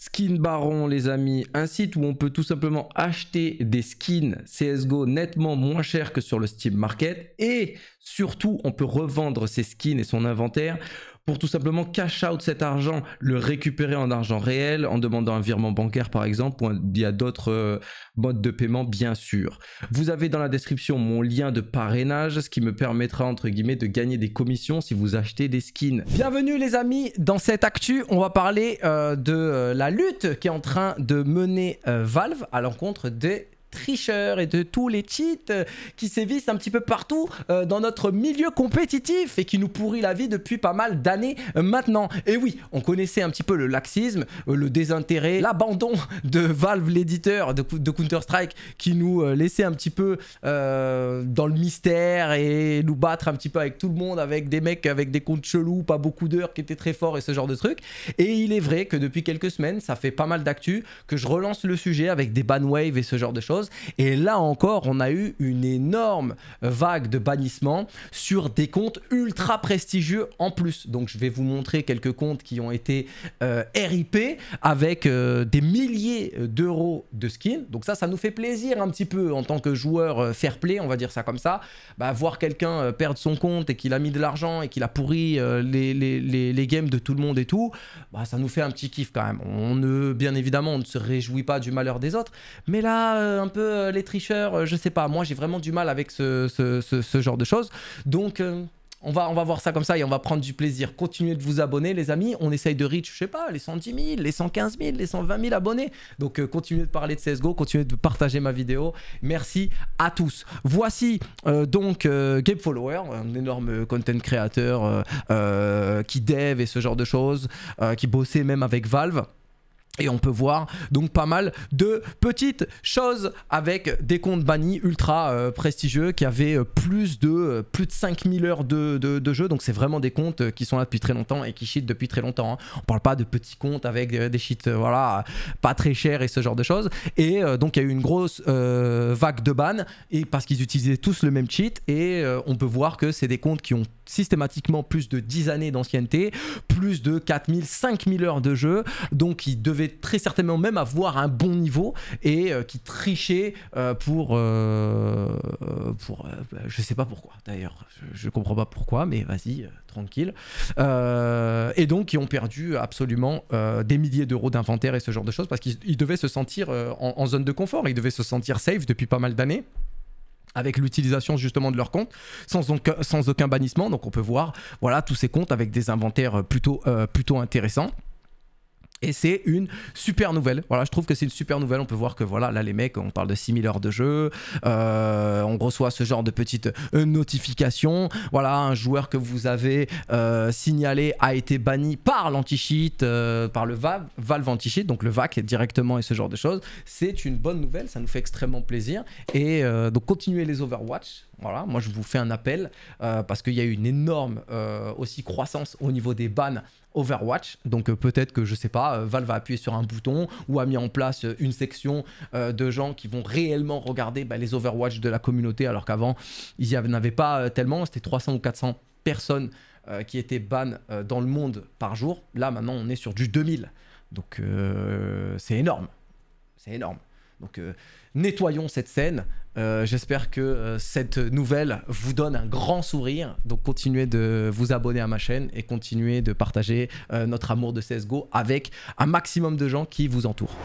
Skin Baron, les amis, un site où on peut tout simplement acheter des skins CSGO nettement moins cher que sur le Steam Market. Et surtout, on peut revendre ses skins et son inventaire pour tout simplement cash out cet argent, le récupérer en argent réel, en demandant un virement bancaire par exemple, il y a d'autres euh, modes de paiement bien sûr. Vous avez dans la description mon lien de parrainage, ce qui me permettra entre guillemets de gagner des commissions si vous achetez des skins. Bienvenue les amis, dans cette actu, on va parler euh, de euh, la lutte qui est en train de mener Valve à l'encontre des tricheurs et de tous les cheats euh, qui sévissent un petit peu partout euh, dans notre milieu compétitif et qui nous pourrit la vie depuis pas mal d'années euh, maintenant. Et oui, on connaissait un petit peu le laxisme, le désintérêt, l'abandon de Valve, l'éditeur de, Counter-Strike, qui nous laissait un petit peu dans le mystère et nous battre un petit peu avec tout le monde, avec des mecs avec des comptes chelous, pas beaucoup d'heures, qui étaient très forts et ce genre de trucs. Et il est vrai que depuis quelques semaines, ça fait pas mal d'actu, que je relance le sujet avec des banwaves et ce genre de choses. Et là encore, on a eu une énorme vague de bannissements sur des comptes ultra prestigieux en plus. Donc je vais vous montrer quelques comptes qui ont été euh, RIP avec euh, des milliers d'euros de skins. Donc ça, ça nous fait plaisir un petit peu en tant que joueur euh, fair play, on va dire ça comme ça. Bah, voir quelqu'un perdre son compte et qu'il a mis de l'argent et qu'il a pourri les, games de tout le monde et tout, bah, ça nous fait un petit kiff quand même. On ne, bien évidemment, on ne se réjouit pas du malheur des autres. Mais là, un euh, les tricheurs, euh, je sais pas. Moi, j'ai vraiment du mal avec ce, genre de choses. Donc, euh, on, va, on va voir ça comme ça et on va prendre du plaisir. Continuez de vous abonner, les amis. On essaye de reach, je sais pas, les 110 000, les 115 000, les 120 000 abonnés. Donc, continuez de parler de CSGO, continuez de partager ma vidéo. Merci à tous. Voici donc Game Follower, un énorme content créateur qui dev et ce genre de choses, qui bossait même avec Valve. Et on peut voir donc pas mal de petites choses avec des comptes bannis ultra euh, prestigieux qui avaient euh, plus de, euh, plus de 5000 heures de, jeu. Donc c'est vraiment des comptes qui sont là depuis très longtemps et qui cheatent depuis très longtemps. Hein. On parle pas de petits comptes avec des, cheats voilà, pas très chers et ce genre de choses. Et donc il y a eu une grosse vague de ban et parce qu'ils utilisaient tous le même cheat. Et on peut voir que c'est des comptes qui ont systématiquement plus de 10 années d'ancienneté, plus de 4000, 5000 heures de jeu, donc il devaient très certainement même avoir un bon niveau et euh, qui trichaient euh, pour... Euh, pour bah, je sais pas pourquoi d'ailleurs, je, comprends pas pourquoi, mais vas-y, tranquille. et donc qui ont perdu absolument des milliers d'euros d'inventaire et ce genre de choses parce qu'ils devaient se sentir en, en zone de confort, ils devaient se sentir safe depuis pas mal d'années avec l'utilisation justement de leurs comptes sans, aucun, sans aucun bannissement. Donc on peut voir voilà tous ces comptes avec des inventaires euh, plutôt, euh, plutôt intéressants. Et c'est une super nouvelle. Voilà, je trouve que c'est une super nouvelle. On peut voir que voilà, là les mecs, on parle de 6000 heures de jeu, euh, on reçoit ce genre de petites euh, notifications. Voilà, un joueur que vous avez euh, signalé a été banni par l'anti-cheat, par le Valve anti-cheat, donc le VAC directement et ce genre de choses. C'est une bonne nouvelle, ça nous fait extrêmement plaisir. Et donc continuez les Overwatch. Voilà, moi je vous fais un appel parce qu'il y a eu une énorme aussi croissance au niveau des bans Overwatch. Donc euh, peut-être que, je sais pas, euh, Valve a appuyé sur un bouton ou a mis en place euh, une section de gens qui vont réellement regarder bah, les Overwatch de la communauté, alors qu'avant, ils n'y avaient pas tellement. C'était 300 ou 400 personnes qui étaient ban dans le monde par jour. Là, maintenant, on est sur du 2000. Donc c'est énorme. C'est énorme. Donc euh, nettoyons cette scène. Euh, j'espère que euh, cette nouvelle vous donne un grand sourire. Donc continuez de vous abonner à ma chaîne et continuez de partager notre amour de CSGO avec un maximum de gens qui vous entourent.